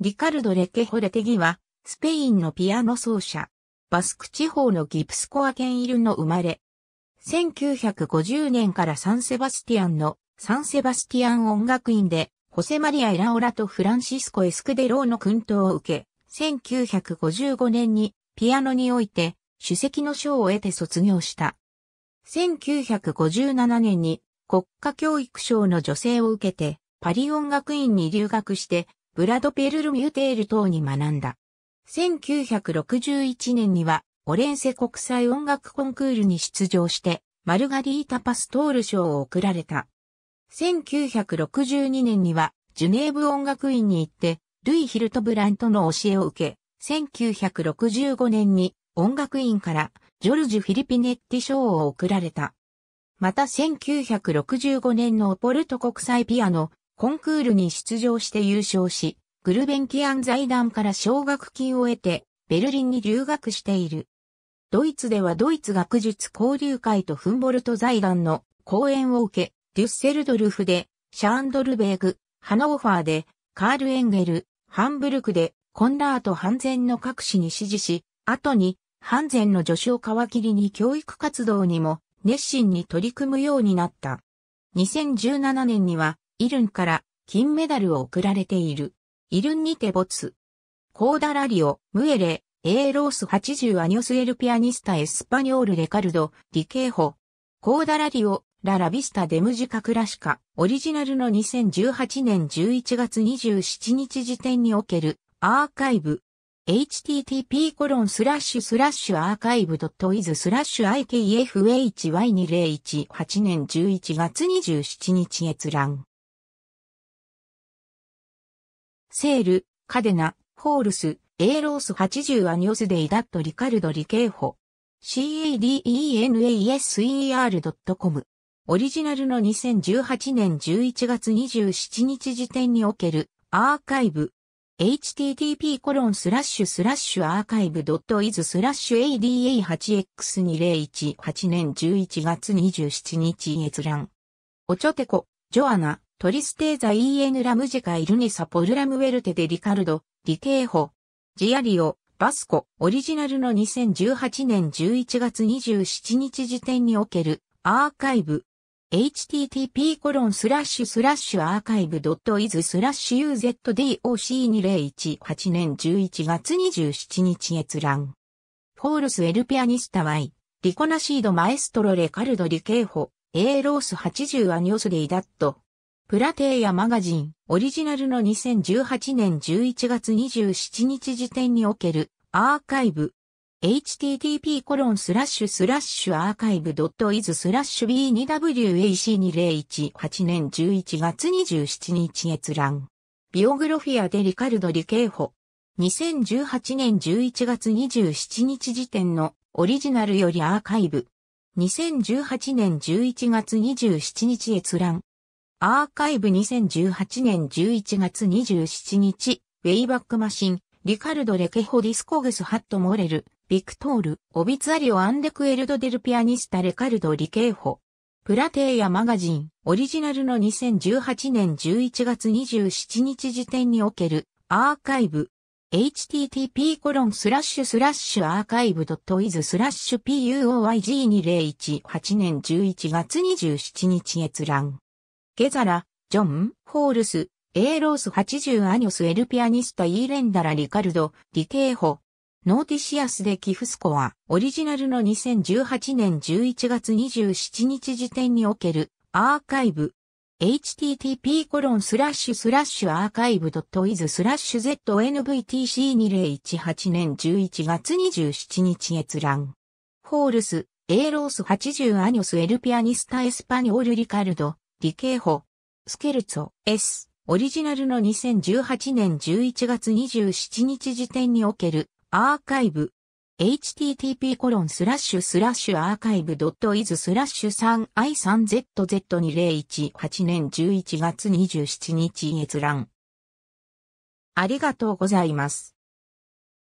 リカルド・レケホレテギは、スペインのピアノ奏者。バスク地方のギプスコア県イルの生まれ。1950年からサンセバスティアンのサンセバスティアン音楽院で、ホセマリア・エラオラとフランシスコ・エスクデローの訓導を受け、1955年にピアノにおいて主席の賞を得て卒業した。1957年に国家教育賞の助成を受けて、パリ音楽院に留学してブラド・ペルル・ミュテール等に学んだ。1961年には、オレンセ国際音楽コンクールに出場して、マルガリータ・パストール賞を贈られた。1962年には、ジュネーブ音楽院に行って、ルイ・ヒルトブラントの教えを受け、1965年に音楽院からジョルジュ・フィリピネッティ賞を贈られた。また1965年のオポルト国際ピアノコンクールに出場して優勝し、グルベンキアン財団から奨学金を得て、ベルリンに留学している。ドイツではドイツ学術交流会とフンボルト財団の講演を受け、デュッセルドルフで、シャーンドルベーグ、ハノーファーで、カール・エンゲル、ハンブルクで、コンラート・ハンゼンの各紙に支持し、後に、ハンゼンの助手を皮切りに教育活動にも熱心に取り組むようになった。2017年には、イルンから金メダルを贈られている。イルンにて没。コーダラリオ、ムエレ、エーロース80アニョスエルピアニスタエスパニョールレカルド、リケーホ。コーダラリオ、ララビスタデムジカクラシカ、オリジナルの2018年11月27日時点におけるアーカイブ。http コロンスラッシュスラッシュアーカイブドットイズスラッシュ IKFHY2018 年11月27日閲覧。セール、カデナ、ホールス、エーロース80アニオスデイダットリカルドリケイホ。cadenasser.com オリジナルの2018年11月27日時点におけるアーカイブ http コロンスラッシュスラッシュアーカイブドットイズスラッシュ ada8x2018 年11月27日閲覧おちょてこ、ジョアナ、トリステーザイーエヌラムジカイルニサポルラムウェルテデ・リカルド、リケーホ、ジアリオ、バスコ、オリジナルの2018年11月27日時点におけるアーカイブ、http コロンスラッシュスラッシュアーカイブ i ッスラッシュ uzdoc2018 年11月27日閲覧。フォールスエルピアニスタワイ、リコナシードマエストロレカルドリケーホ、エーロース80アニオスデイダット、プラテーヤマガジン、オリジナルの2018年11月27日時点におけるアーカイブ。http コロンスラッシュスラッシュアーカイブドットイズスラッシュ b2wac2018 年11月27日閲覧。ビオグロフィアでリカルド・リケイホ。2018年11月27日時点のオリジナルよりアーカイブ。2018年11月27日閲覧。アーカイブ2018年11月27日、ウェイバックマシン、リカルド・レケホ・ディスコグス・ハット・モレル、ビクトール、オビツアリオ・アンデクエルド・デル・ピアニスタ・レカルド・リケーホ。プラテイヤマガジン、オリジナルの2018年11月27日時点における、アーカイブ。http コロンスラッシュスラッシュアーカイブドットイズスラッシュ puoyg2018 年11月27日閲覧。ゲザラ、ジョン、ホールス、エーロース80アニョスエルピアニスタイーレンダラリカルド、リケーホ。ノーティシアスでキフスコア、オリジナルの2018年11月27日時点におけるアーカイブ。http コロンスラッシュスラッシュアーカイブドットイズスラッシュ znvtc2018 年11月27日閲覧。ホールス、エーロース80アニョスエルピアニスタエスパニョールリカルド、理系法、スケルツォ S、オリジナルの2018年11月27日時点におけるアーカイブ、http コロンスラッシュスラッシュアーカイブドットイズスラッシュ 3i3zz2018 年11月27日閲覧。ありがとうございます。